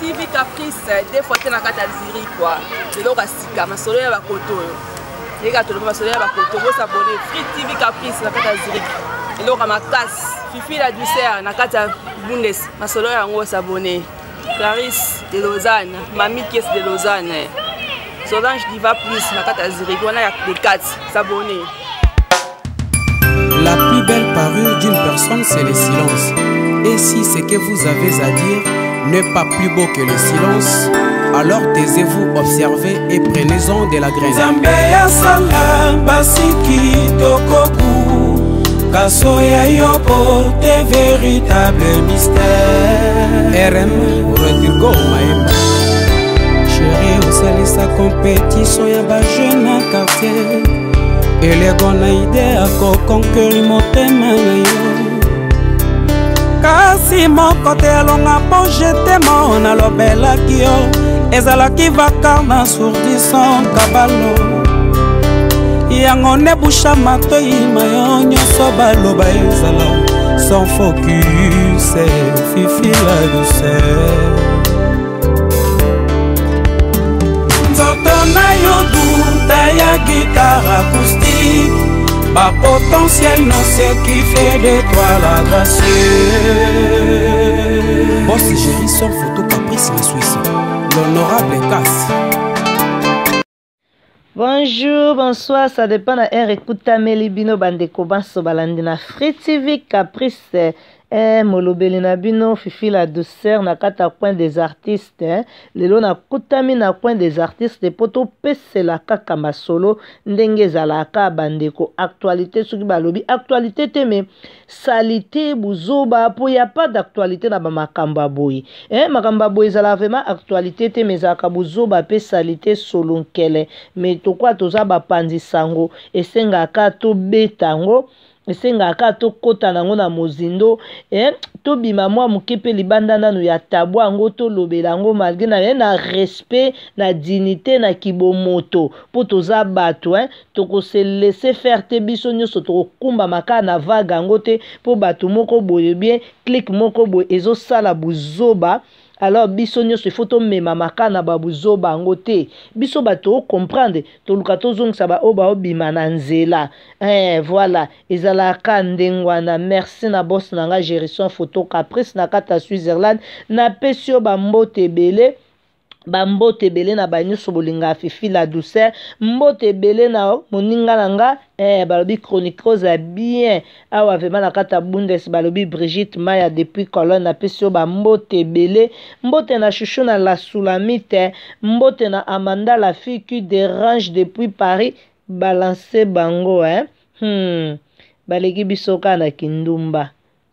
tv caprice de fois te na kati ya ziri kua eloko ya sika masolo ya bakoto oyo yeka toloba masolo ya bakoto bosabone free tv caprice na kati ya zirik eloko ya makasi fifila duser na kati ya bundes masolo yango osabone clarice de lausanne mami kes de lausanne solange diva plus na kati ya zirik wana ya dekati sabone La plus belle parure d'une personne, c'est le silence. Et si ce que vous avez à dire n'est pas plus beau que le silence alors taisez-vous, observez et prenez-en de la graine. Zambé ya sala basi kitoko Kasoya kaso ya yo porte véritable mystère. RM go, Maemba. Chéri osalisa compétition ya ba jeune Et les Elego na idée akokonkeli motema na kasi moko te alonga mpo jetemo nalobelaki yo ezalaki vakar na sourdison kabalo yango nebusha matoyima yo nyonso baloba ezala sans focus eh, fifila luser nzoto na yo duta ya gitare acoustique Ma potentiel non sait qui fait de toi la grâce Boss Géry sort photo Caprice en Suisse L'honorable casse bonjour bonsoir ça dépend na r ekutameli bino bandeko banso balandi na free tv caprice e molobeli na bino fifi la douceur na kati ya coin des artistes lelo nakutami na coin des artistes mpo topesela kaka masolo ndenge ezalaka bandeko actualité soki balobi actualité te me salite bozoba mpo ya pas d'actualité na bamakambo ya boye e makambo ya boye eh, ezalaka vraimen actualité te me ezalaka bozoba mpe salite solonkele me tokoa toza bapanzi sango esengaka tobeta yango esengaka tokɔta nango na mozindo eh? tobima mwa moke mpe libanda nano ya tabo yango tolobela yango malgre na ye eh, na respect na dignité na kibomoto mpo toza bato eh? tokose laisse faire te biso nyonso tokokumbama kaka na vague yango te mpo bato moko boye bien clike moko boye ezosala buzoba alors biso nyonso ifo tomema maka na babuzoba yango te biso bato okomprendre toluka tozongisa baoyo baobima na nzela eh, voilà ezalaka ndenge wana merci na bosi na ngai gérison photo caprice na kati ya switzerland napesi yo bambote ebele bambote ebele na banyonso bolinga fifi la douceur mbote ebele na moninga na nga eh, balobi chroniqueuse ya bien awa vraimen na kati ya bundes balobi brigitte maya depuis cologne apesi yo bambote ebele mbote na chuchu na la sulamite mbote na amanda la fille qui dérange depuis paris balanse bango eh? hmm. baleki biso kaka na kindumba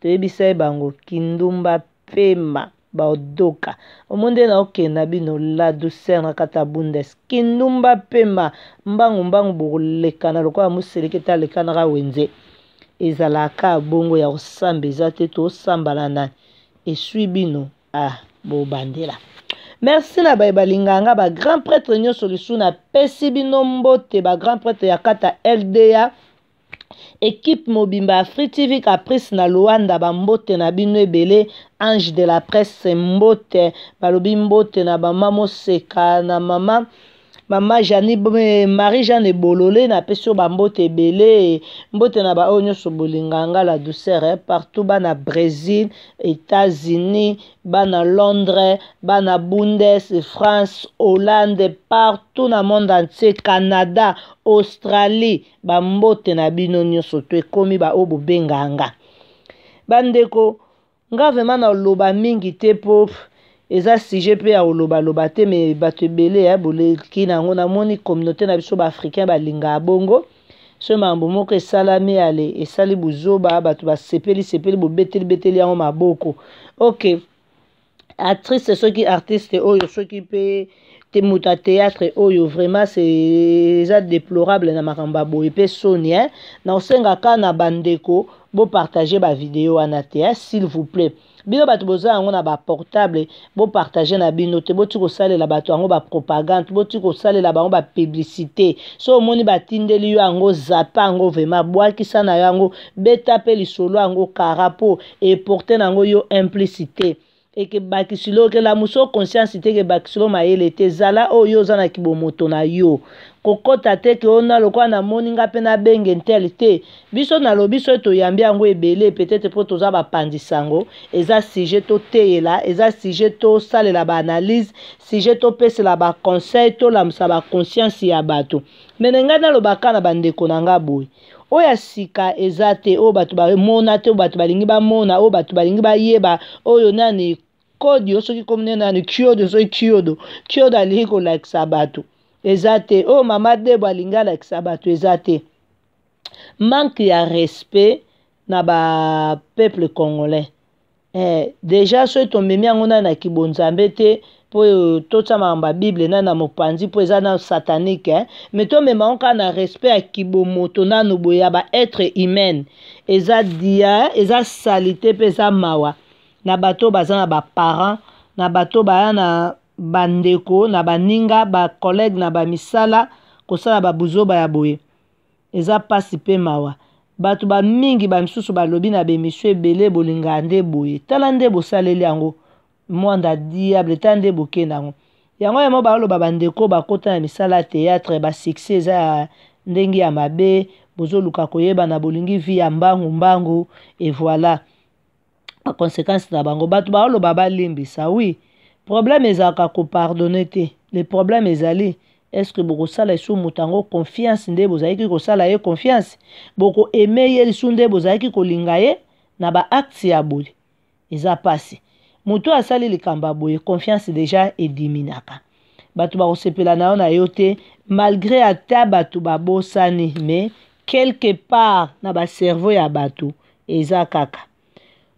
toyebisa ye bango kindumba pema baodoka omo nde naokenda bino la douceur na kati ya bundes kindumba pema mbangumbangu bokolekana lokola moseleke te alekanaka wenze ezalaka bongo ya kosamba eza te tosambala nani eswi bino ah bobandela merci na bayebalinga yanga bagrand prêtre nyonso lisu napesi bino mbote bagrand prêtre ya kata lda ekipe mobimba ya free tv caprice na lwanda bambote na bino ebele ange de la presse mbote balobi mbote na mama moseka na mama mama jani marie jeanne ebolole napesi oyo bambote ebele mbote na baoyo nyonso bolinga nga la douceur eh? partout bana brésil états-unis bana londres bana bundes france hollande partout na monde entier canada australie bambote na bino nyonso to ekómi baoyo bobenganga bandeko nga vraimen naloba mingi te mpo eza sujet mpe ya kolobaloba te me bato ebele ya eh, boleki nango namoni communauté na biso baafricain balinga ya bongo so mambo moko esalami ale esali buzoba bato basepeli sepeli bobeteli beteli yango maboko ok actrice soki artiste oyo soki mpe te moto ya théâtre oyo vraiment eza déplorable na makambo ya boye mpe soni eh? na kosenga kaka na bandeko bopartage bavideo wana te eh? s'il vous plaît bino bato boza yango na baportable bopartage na bino te boti kosalela bato yango bapropagande boti kosalela bango bapiblisité so omoni batindeli yo yango zapa yango vraimen bwakisa na yo yango beta mpe lisolo yango kara mpo eporte na yango yo implicité ekebakisilo okela mosu conscience te ekebakisilo mayele te zala oyo oh, oza na kibomoto na yo kokɔta te ke ona lokola namoni nga mpe nabenge ntele te biso nalobi so toyambi yango ebele peut-être mpo toza bapandi sango eza sujet toteyela eza sujet tosalela baanalyse sujet topesela baconseil tolamusa baconscience ya bato mene ngai nalobaka na bandeko na nga boye oyo ya sika eza te oyo oh, bato bamona te oyo oh, bato balingi bamona oyo bato balingi bayeba oyo nani kodi yo soki komi nde nani kiodo soki kiodo kiodo alingi kolakisa bato eza te oyo oh, mama debo alingi alakisa bato eza te manke ya respect na bapeuple congolais eh, deja soki tomemi yango nani na kibonzambe te mpo oyo totamaka babible nani na mopanzi mpo eza na satanike eh? me tomema ngo kaka na respect ya kibomoto nano boye ya baetre humaine eza dia eza sali te mpe eza mawa na bato baza na baparent na bato baya na bandeko na baninga bacollege na bamisala kosala babuzoba ya boye eza mpasi mpe mawa bato bamingi bamisusu balobi na bemisio ebele bolingaa nde boye tala nde bosaleli yango mwanda diable tala nde bokenda yango yango yamo baoloba bandeko bakota na misala ya théâtre basuccès eza ya ndenge ya mabe bozoluka koyeba na bolingi vi ya mbangu mbangu evoila baconséquence na bango bato limbi sa oui. problème ezalaka kopardonne te le problème ezali que boko sala moto mutango confiance nde ko sala ye confiance eme ye lisu nde bozalaki ko ye na baakte ya boye eza passé muto asali likambo boye confiance deja ediminaka bato se na yo na ona yote malgré ata bato babosani mais quelque part na cerveau ya bato eza kaka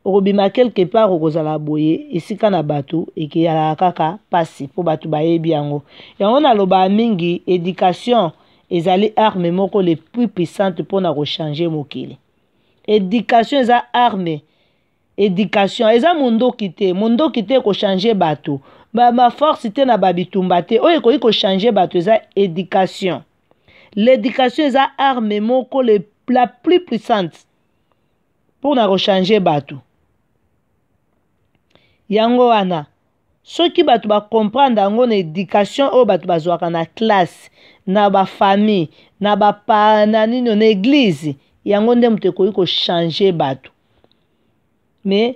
okobima quelque part okozala boye esika na bato ekeyalaka kaka mpasi mpo bato bayebi yango yango naloba mingi éducation ezali arme moko le plus puissante mpona kochange mokili éducation eza arme éducation eza mondoki te mondoki te ekochange bato baforce te na babitumba te oyo ekoki kochange bato eza éducation l'éducation eza arme moko la plus puissante mpona kochange bato yango wana soki bato bakomprendre yango na éducation oyo bato bazwaka na classe na bafamille na bapa na nino na église yango nde moto ekoki kochange bato me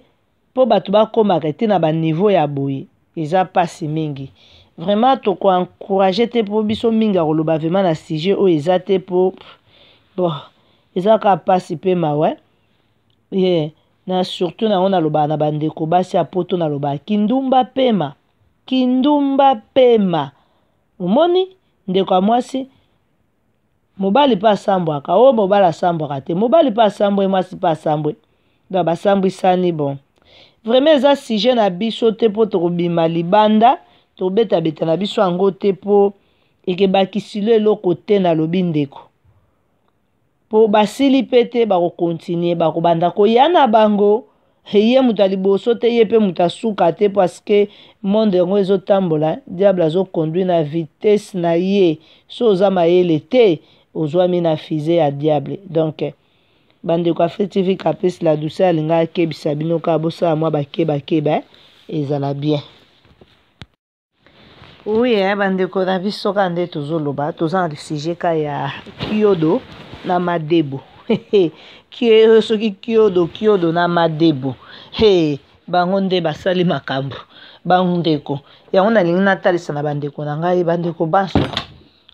mpo bato bakomaka te na baniveau ya boye eza mpasi mingi vraiment tokoencourage te mpo biso mingi ya koloba vraimen na sujet oyo eza te mpo bon eza kaka mpasi mpe mawe ye yeah. na surtout nango nalobaka na bandeko basi ya poto nalobaka kindumba pema kindumba pema omoni ndeko ya mwasi mobali mpe asambwaka oyo oh, mobali asambwaka te mobali mpe asambwe mwasi mpe asambwe don basambwisani bon vraimen eza sujet na biso te mpo tokobima libanda tobetabeta na biso yango te mpo ekebakisi lo eloko te nalobi ndeko mpo basili mpe te bakokontinue bakobanda koya na bango ye moto ya liboso te ye mpe moto asuka te parceke monde yango ezotambola diable azokonduit na vitese na ye so oza mayele te ozwami na fuse ya diable donc bandeko afrique tv caprice la douce alingaka akebisa bino kaka bosala mwa bakebakeba ezala bien oui bandeko na biso kaka nde tozoloba toza na sujet ka ya kyodo na madebo kio soki kiodo kiodo na madebo he bango nde basali makambo bandeko yango nalingi natalisa na bandeko na ngai bandeko banso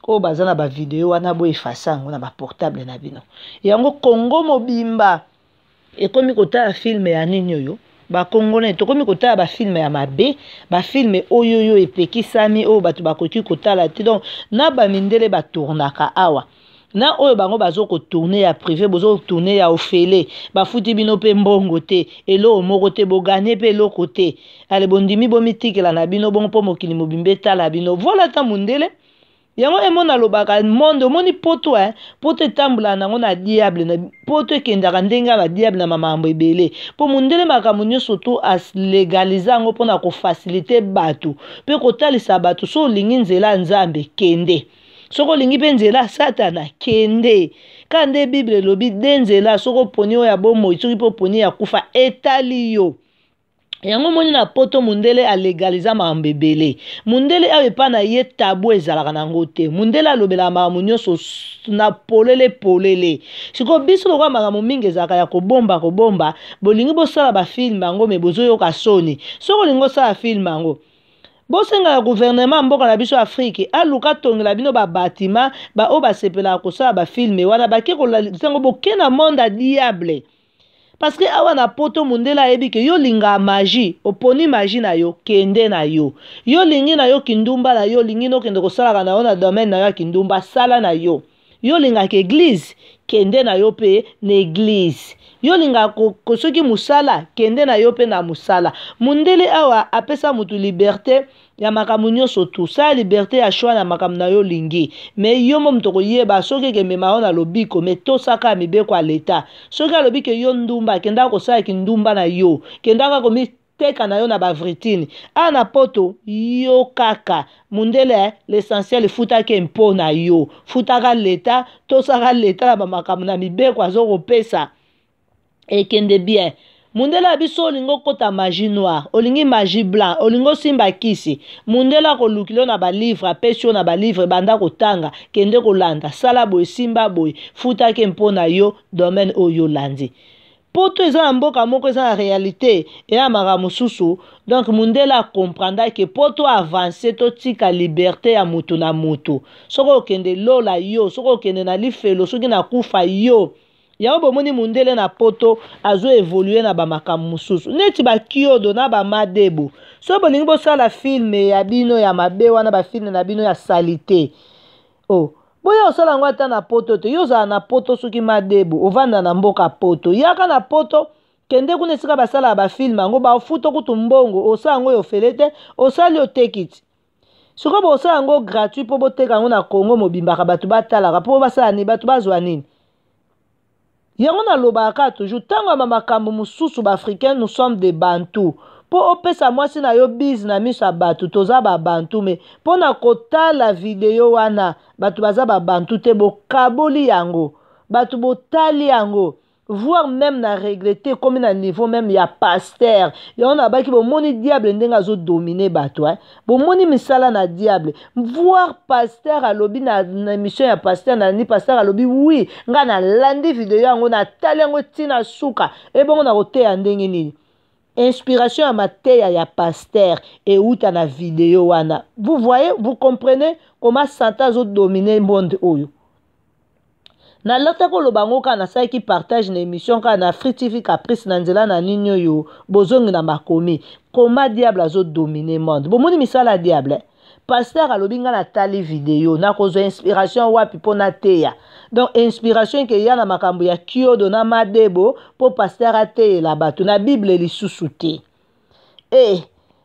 oyo baza na bavideo wana boefasa yango na baportable na bino yango kongo mobimba ekomi kotala filme ya nini oyo bakongolai tokomi kotala bafilme ya mabe bafilme oyo oyo epekisami oyo bato bakoki kotala te donc na bamindele batournaka awa na oyo bango bazokotourne ya privé bozotourne ya ofele bafuti bino mpe mbongo te eloko moko te boganye mpe eloko te ale bondimi bomitikela na bino bongo mpo mokili mobimba etala bino vola ta mondele yango emona alobaka monde omoni poto eh? poto etambolaka nango na diable poto ekendaka ndenge ya badiable na makambo ebele mpo mondele makambo nyonso to alegalize yango mpona kofasilite bato mpe kotalisa bato so olingi nzela ya nzambe kende soki olingi mpe nzela satana kende ka nde bible elobi nde nzela soki oponi oyo ya bomoi soki mpe oponi ya kufa etali yo yango omoni na poto mundele alegaliza makambo ebele mundele awa epai na ye tabu ezalaka nango te mundele alobelaka makambo nyonso na polele polele sikoyo biso lokola makambo mingi ezalaka ya kobomba kobomba bolingi bosala bafilme yango me bozoyoka soni soki olingi osala filme yango bosengaka guvernema mboka na biso afrike aluka atongela bino babatima baoyo basepelaka kosala bafilme wana bake kolango boke na monde ya diable parceke awa na poto mondele ayebi ke yo lingaka magi oponi magi na yo kende na yo yo olingi na yo kindumba na yo olingi nokende kosalaka na yo na domaine na yo ya kindumba sala na yo yo olingaka eglize kende na yo mpe na eglize yolinga soki mosala kende na yo mpe na mosala mondele awa apesa motu liberte ya makambo nyonso tu sala liberte ya shwa na makambo na yo olingi me yo mo moto koyeba soki ekemema yo na lobiko me tosaka ya mibeko ya leta soki alobi ke yo ndumba kendaka kosalaki ndumba na yo kendaka komi teka na yo na bavritine ana poto yo kaka mundele l'essentiel futaki mpo na yo futaka leta tosaka leta na bamakambo na mibeko azokopesa ekende bien mundele ya biso olingi okɔta magi noire olingi magi blanc olingi osimba kisi mundele akolukili yo na balivre apesi yo na balivre ebanda kotanga kende kolanda sala boye simba boye futaki mpo na yo domaine oyo olandi poto eza na mboka moko eza na réalité eya maka mosusu donk mundele akomprendake po to avance totika liberté ya moto na moto soki okende lola yo soki okende na lifelo soki na kufa yo yango bomoni mundele na poto azo evolue na bamakambo mosusu neti bakiodo na bamadebo soki bolingi bosala filme ya bino ya mabe wana bafilme na bino ya salite o oh. boya osala yango ata na poto te yo ozala na poto soki madebu ovanda na mboka poto yaka na poto kende kuna esika basalaka bafilme yango bafuta kutu mbongo osala yango ofele te osali oteki ti soki bosala yango gratuit mpo boteka yango na kongo mobimbaka bato batalaka mpo basala nini bato bazwa nini yango nalobaka toujours ntango ya bamakambo mosusu baafricain nous sommes de bantu mpo opesa mwasi na yo bise na miso ya bato toza babantu me mpo na kotala video wana bato baza babantu te bokaboli yango bato botali yango voire même na regrete ekomi na niveau même ya paster yango nabaki bomoni diable ndenge azodomine bato eh? bomoni misala na diable voire paster alobi na, na émission ya paster nalandi paster alobi wi ngai nalandi video yango natali yango ntina suka ebongo na koteya ndenge nini inspiration ya mateya ya paster euta na video wana vous voyez vous comprenez comment satan azodomine monde oyo nalota koloba yango kaka nasalaki partage na émission kaka na fritifi caprice na nzela na nini oyo bozongi na makomi koma diable azodomine monde bomoni misala ya diable paster alobi ngai natali video nakozwa inspiration wapi mpo nateya donc inspiration ke eya na makambo ya kiodo na madebo mpo paster ateyela bato na bible lisusu te eh, e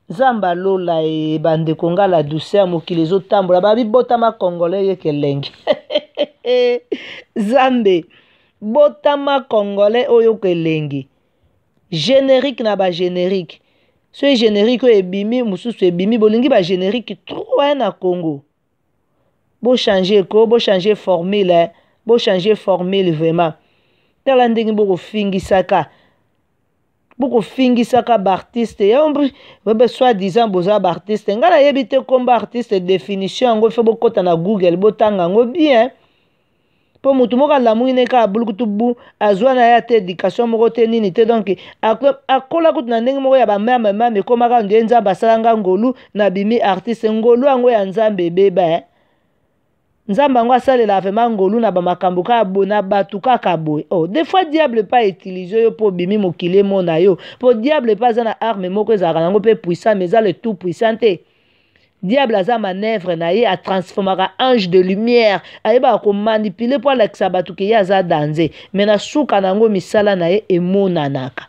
nzambe alola e bandeko nga la duse ya mokili ezotambola babibotama congolais ye kelenge nzambe botama congolais oyo kelenge générique na bagénérique soki e générique oyo ebimi mosusu ebimi bolingi bagénérique trois na congo bochange ekoo bochange formule bochange formule vraiment tala ndenge bokofingisaka bokofingisaka baartiste yebe soi disant boza baartiste ngai nayebi te komba artiste définition yango fe bokɔta na google botanga yango bien mpo motu moko alamwini kaka bulukutu bu azwa na ye ate édication moko te nini te donk akola kutu na ndenge moko ya bamame mame ekómaka nde nzambe asalanga ngolu na bimi artiste ngolu yango ya nzambe ebeba eh. nzambe yango asalelaka vraimen ngolu na bamakambo kaka boye na bato kaka boye o oh, des fois diable epa utilize yo mpo obimi mokili emo na yo mpo diable epa aza na arme moko ezalaka nango mpe puissant mais eza le tout puissant te diable aza manœuvre na ye atransformaka ange de lumière ayebaka komanipule mpo alakisa bato ke ye aza danze me na suka na yango misala na ye emonanaka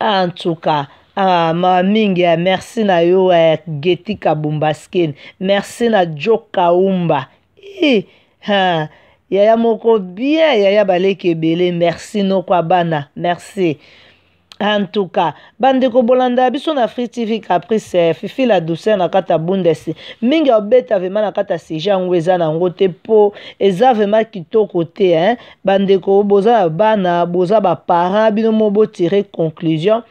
antuka ah, ah, mawa mingi ya merci na yo ya eh, geti kabumbaskin merci na jo kaumba e, ha, yaya moko bien yaya baleki ebele merci noko ya bana merci antuka bandeko bolanda ya biso na free tv caprice eh, fifi la douceur na kati ya bundesi mingi obeta vraimen na kati ya sujet yango eza nango te mpo eza vraimen kitoko te hein? bandeko boza na bana boza baparent bino mo botire conclusion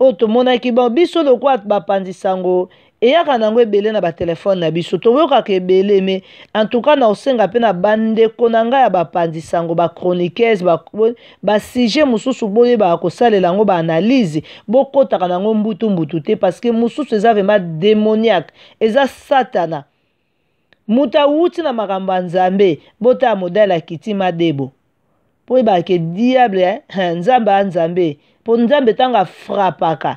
oyo tomonaki bon biso lokwa bapanzi sango eyaka nango ebele na batelefone na biso toyokaka ebele me antuka na osenga mpe na bandeko na ngai ya bapanzi sango bachroniqueuse basujet mosusu boyebaka kosalela yango baanalyse bokɔtaka nango mbutumbutu te parceke mosusu eza vraimat démoniaque eza satana moto awuti na makambo ya nzambe botala modele akiti madebo mpo ebake diable nzambe a nzambe mpo nzambe ntango afrapaka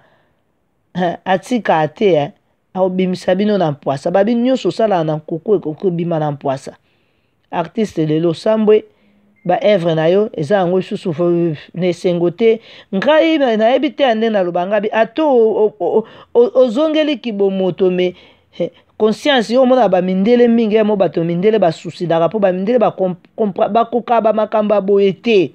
atika te aobimisa bino na mpwasa babi nyonso osalaka na nkuku ekoki obima na mpwasa artiste lelo osambwe baevre na yo eza yango lisusu na esengo te ngai nayebi te ya nde naloba ngai bi ata ozongeli kibomoto me conscience yo omonaka bamindele mingi yamo bato mindele basusidaka mpo bamindele bakoka bamakambo aboye te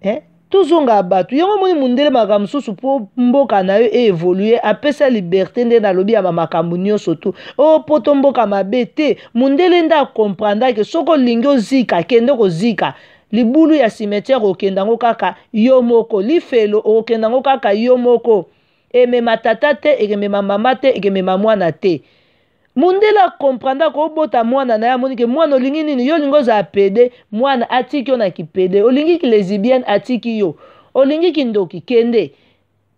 eh? tozonga bato yango omoni mondele makambo mosusu mpo mboka na yo eevolue apesa liberté nde nalobi ya bamakambo nyonso tu o mpo to mboka mabe te mondele nde akomprendake soki olingi ozika kende kozika libulu ya cimetiare okenda ngo kaka yo moko lifelo okokenda ngo kaka yo moko emema tata te ekemema mama te ekemema mwana te mundele akomprendaka obota mwana na ye amoni ke mwana olingi nini yo olingi ozala pede mwana atiki yo na kipede olingi ki lesibienne atiki yo olingi kindoki kende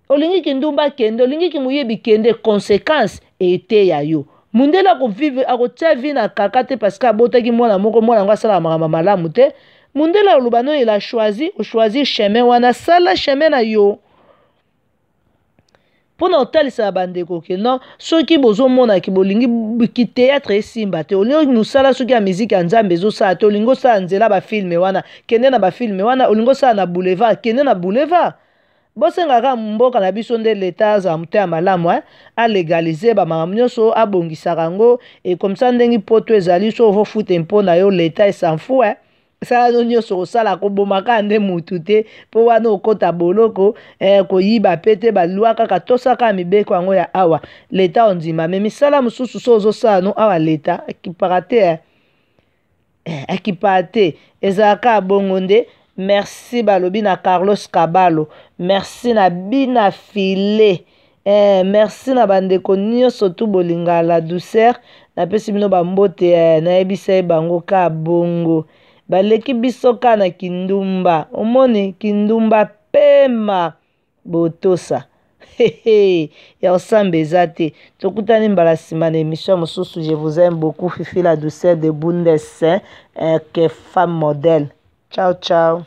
olingi kindumba kende olingi kimoyebi kende conséquence eteya yo mundele akovivre akotia vi na kaka te parceke abotaki mwana moko mwana yango asalaka makambo malamu te mundele aloba noni la choisi ochoisi chemin wana sala chemin na yo mpona otalisa bandeko ke non soki bozomonaki bolingi kiteatre esimba te olingi mosala soki ya miziki ya nzambe ezosala te olingi osala nzela bafilme wana kende na bafilme wana olingi osala na boulevard kende na boulevard bosengaka mboka na biso nde leta azala moto ya malamu eh? alegalize bamakambo nyonso abongisaka yango ekomisa ndenge poto ezali so ovofuta mpo na yo leta esanfu eh? salano nyonso kosala koboma kaka nde motu te mpo wana okɔta boloko eh, koyiba mpe te balwa kaka tosaka mibeko yango ya awa leta ondima me misala mosusu so ozosala no awa leta akipaka te eh, akipaka eh, te ezalaka bongo nde merci balobi na carlos kabalo merci na bina file eh, merci na bandeko nyonso tu bolinga la douceur napesi bino bambote eh, nayebisa ye bango ka bongo baleki biso kana kindumba omoni kindumba pema botosa Hehe, ya osambe eza te tokutani mbala nsima na émission mosusu je vous aime beaucoup fifi la douceur de bundes eh, que femme modèle ciao ciao